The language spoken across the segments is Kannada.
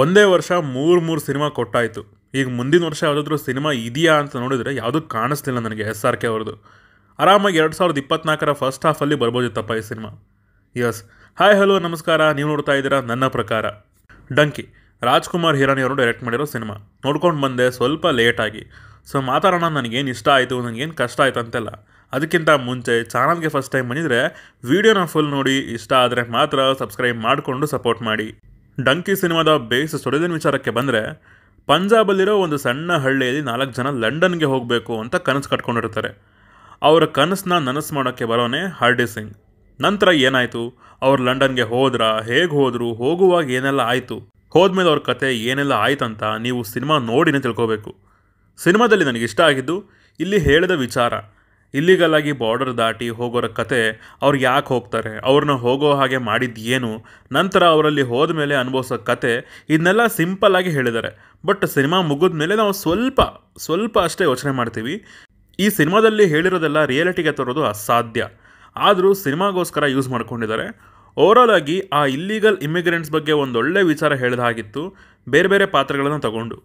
ಒಂದೇ ವರ್ಷ ಮೂರು ಮೂರು ಸಿನಿಮಾ ಕೊಟ್ಟಾಯಿತು ಈಗ ಮುಂದಿನ ವರ್ಷ ಯಾವುದಾದ್ರೂ ಸಿನಿಮಾ ಇದೆಯಾ ಅಂತ ನೋಡಿದರೆ ಯಾವುದೂ ಕಾಣಿಸ್ತಿಲ್ಲ ನನಗೆ ಎಸ್ ಆರ್ ಕೆ ಅವ್ರದ್ದು ಆರಾಮಾಗಿ ಎರಡು ಸಾವಿರದ ಇಪ್ಪತ್ನಾಲ್ಕರ ಫಸ್ಟ್ ಹಾಫಲ್ಲಿ ಬರ್ಬೋದಿತ್ತಪ್ಪ ಈ ಸಿನಿಮಾ ಯಸ್ ಹಾಯ್ ಹಲೋ ನಮಸ್ಕಾರ ನೀವು ನೋಡ್ತಾ ಇದ್ದೀರಾ ನನ್ನ ಪ್ರಕಾರ ಡಂಕಿ ರಾಜ್ಕುಮಾರ್ ಹಿರಾಣಿ ಅವರು ಡೈರೆಕ್ಟ್ ಮಾಡಿರೋ ಸಿನಿಮಾ ನೋಡ್ಕೊಂಡು ಬಂದೆ ಸ್ವಲ್ಪ ಲೇಟಾಗಿ ಸೊ ಮಾತಾಡೋಣ ನನಗೇನು ಇಷ್ಟ ಆಯಿತು ನನಗೇನು ಕಷ್ಟ ಆಯಿತು ಅಂತೆಲ್ಲ ಅದಕ್ಕಿಂತ ಮುಂಚೆ ಚಾನಲ್ಗೆ ಫಸ್ಟ್ ಟೈಮ್ ಬಂದಿದ್ರೆ ವೀಡಿಯೋನ ಫುಲ್ ನೋಡಿ ಇಷ್ಟ ಆದರೆ ಮಾತ್ರ ಸಬ್ಸ್ಕ್ರೈಬ್ ಮಾಡಿಕೊಂಡು ಸಪೋರ್ಟ್ ಮಾಡಿ ಡಂಕಿ ಸಿನಿಮಾದ ಬೇಸ್ ಸೊಡೆದಿನ ವಿಚಾರಕ್ಕೆ ಬಂದರೆ ಪಂಜಾಬಲ್ಲಿರೋ ಒಂದು ಸಣ್ಣ ಹಳ್ಳಿಯಲ್ಲಿ ನಾಲ್ಕು ಜನ ಲಂಡನ್ಗೆ ಹೋಗಬೇಕು ಅಂತ ಕನಸು ಕಟ್ಕೊಂಡಿರ್ತಾರೆ ಅವರ ಕನಸನ್ನ ನನಸು ಮಾಡೋಕ್ಕೆ ಬರೋನೆ ಹಾರ್ಡಿ ಸಿಂಗ್ ನಂತರ ಏನಾಯಿತು ಅವರು ಲಂಡನ್ಗೆ ಹೋದ್ರ ಹೇಗೆ ಹೋದರು ಹೋಗುವಾಗ ಏನೆಲ್ಲ ಆಯಿತು ಹೋದ್ಮೇಲೆ ಅವ್ರ ಕತೆ ಏನೆಲ್ಲ ಅಂತ ನೀವು ಸಿನಿಮಾ ನೋಡಿನೇ ತಿಳ್ಕೋಬೇಕು ಸಿನಿಮಾದಲ್ಲಿ ನನಗಿಷ್ಟ ಆಗಿದ್ದು ಇಲ್ಲಿ ಹೇಳಿದ ವಿಚಾರ ಇಲ್ಲಿಗಲ್ ಆಗಿ ಬಾರ್ಡರ್ ದಾಟಿ ಹೋಗೋರ ಕತೆ ಅವ್ರು ಯಾಕೆ ಹೋಗ್ತಾರೆ ಅವ್ರನ್ನ ಹೋಗೋ ಹಾಗೆ ಮಾಡಿದ್ದು ಏನು ನಂತರ ಅವರಲ್ಲಿ ಹೋದ ಮೇಲೆ ಅನುಭವಿಸೋ ಕತೆ ಇದನ್ನೆಲ್ಲ ಸಿಂಪಲ್ಲಾಗಿ ಹೇಳಿದ್ದಾರೆ ಬಟ್ ಸಿನಿಮಾ ಮುಗಿದ ಮೇಲೆ ನಾವು ಸ್ವಲ್ಪ ಸ್ವಲ್ಪ ಅಷ್ಟೇ ಯೋಚನೆ ಮಾಡ್ತೀವಿ ಈ ಸಿನಿಮಾದಲ್ಲಿ ಹೇಳಿರೋದೆಲ್ಲ ರಿಯಾಲಿಟಿಗೆ ತರೋದು ಅಸಾಧ್ಯ ಆದರೂ ಸಿನಿಮಾಗೋಸ್ಕರ ಯೂಸ್ ಮಾಡ್ಕೊಂಡಿದ್ದಾರೆ ಓವರಾಲ್ ಆಗಿ ಆ ಇಲ್ಲೀಗಲ್ ಇಮಿಗ್ರೆಂಟ್ಸ್ ಬಗ್ಗೆ ಒಂದೊಳ್ಳೆ ವಿಚಾರ ಹೇಳಿದ ಹಾಗಿತ್ತು ಬೇರೆ ಬೇರೆ ಪಾತ್ರಗಳನ್ನು ತಗೊಂಡು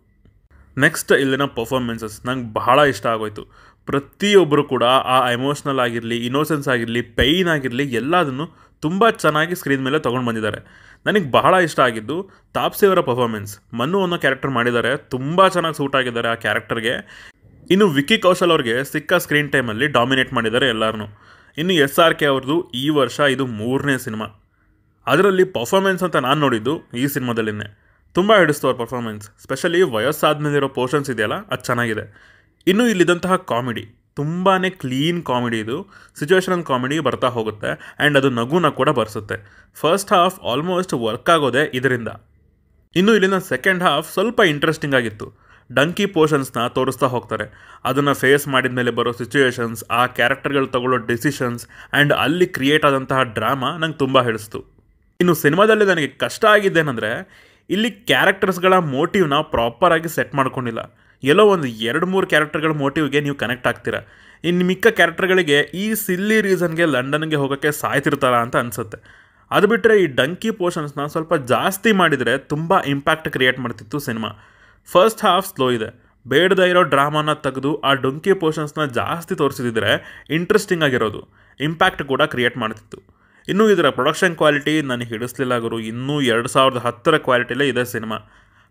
ನೆಕ್ಸ್ಟ್ ಇಲ್ಲಿನ ಪರ್ಫಾರ್ಮೆನ್ಸಸ್ ನಂಗೆ ಬಹಳ ಇಷ್ಟ ಆಗೋಯ್ತು ಪ್ರತಿಯೊಬ್ಬರು ಕೂಡ ಆ ಎಮೋಷ್ನಲ್ ಆಗಿರಲಿ ಇನೋಸೆನ್ಸ್ ಆಗಿರಲಿ ಪೈನ್ ಆಗಿರಲಿ ಎಲ್ಲದನ್ನು ತುಂಬ ಚೆನ್ನಾಗಿ ಸ್ಕ್ರೀನ್ ಮೇಲೆ ತೊಗೊಂಡು ಬಂದಿದ್ದಾರೆ ನನಗೆ ಬಹಳ ಇಷ್ಟ ಆಗಿದ್ದು ತಾಪ್ಸಿ ಅವರ ಪರ್ಫಾರ್ಮೆನ್ಸ್ ಮನ್ನು ಅನ್ನೋ ಕ್ಯಾರೆಕ್ಟರ್ ಮಾಡಿದ್ದಾರೆ ತುಂಬ ಚೆನ್ನಾಗಿ ಸೂಟ್ ಆಗಿದ್ದಾರೆ ಆ ಕ್ಯಾರೆಕ್ಟರ್ಗೆ ಇನ್ನು ವಿಕ್ಕಿ ಕೌಶಲ್ ಅವ್ರಿಗೆ ಸಿಕ್ಕ ಸ್ಕ್ರೀನ್ ಟೈಮಲ್ಲಿ ಡಾಮಿನೇಟ್ ಮಾಡಿದ್ದಾರೆ ಎಲ್ಲರೂ ಇನ್ನು ಎಸ್ ಆರ್ ಕೆ ಅವ್ರದ್ದು ಈ ವರ್ಷ ಇದು ಮೂರನೇ ಸಿನಿಮಾ ಅದರಲ್ಲಿ ಪರ್ಫಾರ್ಮೆನ್ಸ್ ಅಂತ ನಾನು ನೋಡಿದ್ದು ಈ ಸಿನಿಮಾದಲ್ಲಿನೇ ತುಂಬ ಹಿಡಿಸ್ತು ಅವ್ರ ಪರ್ಫಾರ್ಮೆನ್ಸ್ ಸ್ಪೆಷಲಿ ವಯಸ್ಸಾದ ಇರೋ ಪೋರ್ಷನ್ಸ್ ಇದೆಯಲ್ಲ ಅದು ಚೆನ್ನಾಗಿದೆ ಇನ್ನು ಇಲ್ಲಿದ್ದಂತಹ ಕಾಮಿಡಿ ತುಂಬಾ ಕ್ಲೀನ್ ಕಾಮಿಡಿ ಇದು ಸಿಚುವೇಶನಲ್ ಕಾಮಿಡಿ ಬರ್ತಾ ಹೋಗುತ್ತೆ ಆ್ಯಂಡ್ ಅದು ನಗುನ ಕೂಡ ಬರ್ಸುತ್ತೆ ಫಸ್ಟ್ ಹಾಫ್ ಆಲ್ಮೋಸ್ಟ್ ವರ್ಕ್ ಆಗೋದೆ ಇದರಿಂದ ಇನ್ನು ಇಲ್ಲಿನ ಸೆಕೆಂಡ್ ಹಾಫ್ ಸ್ವಲ್ಪ ಇಂಟ್ರೆಸ್ಟಿಂಗ್ ಆಗಿತ್ತು ಡಂಕಿ ಪೋರ್ಷನ್ಸ್ನ ತೋರಿಸ್ತಾ ಹೋಗ್ತಾರೆ ಅದನ್ನು ಫೇಸ್ ಮಾಡಿದ ಮೇಲೆ ಬರೋ ಸಿಚುವೇಷನ್ಸ್ ಆ ಕ್ಯಾರೆಕ್ಟರ್ಗಳು ತಗೊಳ್ಳೋ ಡಿಸಿಷನ್ಸ್ ಆ್ಯಂಡ್ ಅಲ್ಲಿ ಕ್ರಿಯೇಟ್ ಆದಂತಹ ಡ್ರಾಮಾ ನಂಗೆ ತುಂಬ ಹಿಡಿಸ್ತು ಇನ್ನು ಸಿನಿಮಾದಲ್ಲಿ ನನಗೆ ಕಷ್ಟ ಆಗಿದ್ದೇನೆಂದರೆ ಇಲ್ಲಿ ಕ್ಯಾರೆಕ್ಟರ್ಸ್ಗಳ ಮೋಟಿವ್ನ ಪ್ರಾಪರಾಗಿ ಸೆಟ್ ಮಾಡ್ಕೊಂಡಿಲ್ಲ ಎಲ್ಲೋ ಒಂದು ಎರಡು ಮೂರು ಕ್ಯಾರೆಕ್ಟರ್ಗಳ ಮೋಟಿವ್ಗೆ ನೀವು ಕನೆಕ್ಟ್ ಆಗ್ತೀರಾ ಇನ್ನು ಮಿಕ್ಕ ಕ್ಯಾರೆಕ್ಟರ್ಗಳಿಗೆ ಈ ಸಿಲ್ಲಿ ರೀಸನ್ಗೆ ಲಂಡನ್ಗೆ ಹೋಗೋಕ್ಕೆ ಸಾಯ್ತಿರ್ತಾರ ಅಂತ ಅನಿಸುತ್ತೆ ಅದು ಬಿಟ್ಟರೆ ಈ ಡಂಕಿ ಪೋರ್ಷನ್ಸ್ನ ಸ್ವಲ್ಪ ಜಾಸ್ತಿ ಮಾಡಿದರೆ ತುಂಬ ಇಂಪ್ಯಾಕ್ಟ್ ಕ್ರಿಯೇಟ್ ಮಾಡ್ತಿತ್ತು ಸಿನಿಮಾ ಫಸ್ಟ್ ಹಾಫ್ ಸ್ಲೋ ಇದೆ ಬೇಡದ ಇರೋ ಡ್ರಾಮಾನ ತೆಗೆದು ಆ ಡೊಂಕಿ ಪೋರ್ಷನ್ಸ್ನ ಜಾಸ್ತಿ ತೋರಿಸಿದ್ರೆ ಇಂಟ್ರೆಸ್ಟಿಂಗ್ ಆಗಿರೋದು ಇಂಪ್ಯಾಕ್ಟ್ ಕೂಡ ಕ್ರಿಯೇಟ್ ಮಾಡ್ತಿತ್ತು ಇನ್ನು ಇದರ ಪ್ರೊಡಕ್ಷನ್ ಕ್ವಾಲಿಟಿ ನನಗೆ ಹಿಡಿಸ್ಲಿಲ್ಲ ಗುರು ಇನ್ನೂ ಎರಡು ಸಾವಿರದ ಹತ್ತರ ಕ್ವಾಲಿಟಿಲೇ ಇದೆ ಸಿನಿಮಾ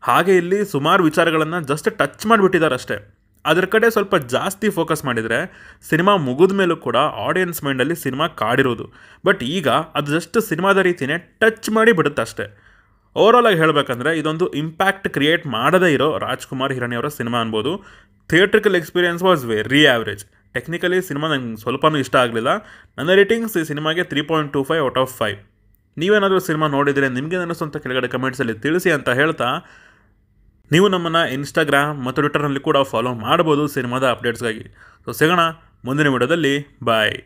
ಹಾಗೆ ಇಲ್ಲಿ ಸುಮಾರು ವಿಚಾರಗಳನ್ನು ಜಸ್ಟ್ ಟಚ್ ಮಾಡಿಬಿಟ್ಟಿದ್ದಾರೆ ಅಷ್ಟೇ ಅದರ ಕಡೆ ಸ್ವಲ್ಪ ಜಾಸ್ತಿ ಫೋಕಸ್ ಮಾಡಿದರೆ ಸಿನಿಮಾ ಮುಗಿದ ಮೇಲೂ ಕೂಡ ಆಡಿಯನ್ಸ್ ಮೈಂಡಲ್ಲಿ ಸಿನಿಮಾ ಕಾಡಿರೋದು ಬಟ್ ಈಗ ಅದು ಜಸ್ಟ್ ಸಿನಿಮಾದ ರೀತಿಯೇ ಟಚ್ ಮಾಡಿ ಬಿಡುತ್ತೆ ಅಷ್ಟೇ ಓವರಾಲ್ ಆಗಿ ಹೇಳಬೇಕಂದ್ರೆ ಇದೊಂದು ಇಂಪ್ಯಾಕ್ಟ್ ಕ್ರಿಯೇಟ್ ಮಾಡದೇ ಇರೋ ರಾಜ್ಕುಮಾರ್ ಹಿರಣಿಯವರ ಸಿನಿಮಾ ಅನ್ಬೋದು theatrical experience was very average technically cinema ನಂಗೆ ಸ್ವಲ್ಪನೂ ಇಷ್ಟ ಆಗಲಿಲ್ಲ ನನ್ನ ರೇಟಿಂಗ್ಸ್ ಈ ಸಿನಿಮಾಗೆ three point two five out of five ನೀವೇನಾದರೂ ಸಿನಿಮಾ ನೋಡಿದರೆ ನಿಮಗೆ ಅನಿಸ್ತು ಕೆಳಗಡೆ ಕಮೆಂಟ್ಸಲ್ಲಿ ತಿಳಿಸಿ ಅಂತ ಹೇಳ್ತಾ ನೀವು ನಮ್ಮನ್ನು ಇನ್ಸ್ಟಾಗ್ರಾಮ್ ಮತ್ತು ಟ್ವಿಟರ್ನಲ್ಲಿ ಕೂಡ ಫಾಲೋ ಮಾಡ್ಬೋದು ಸಿನಿಮಾದ ಅಪ್ಡೇಟ್ಸ್ಗಾಗಿ ಸೊ ಸಿಗೋಣ ಮುಂದಿನ ವಿಡಿಯೋದಲ್ಲಿ ಬಾಯ್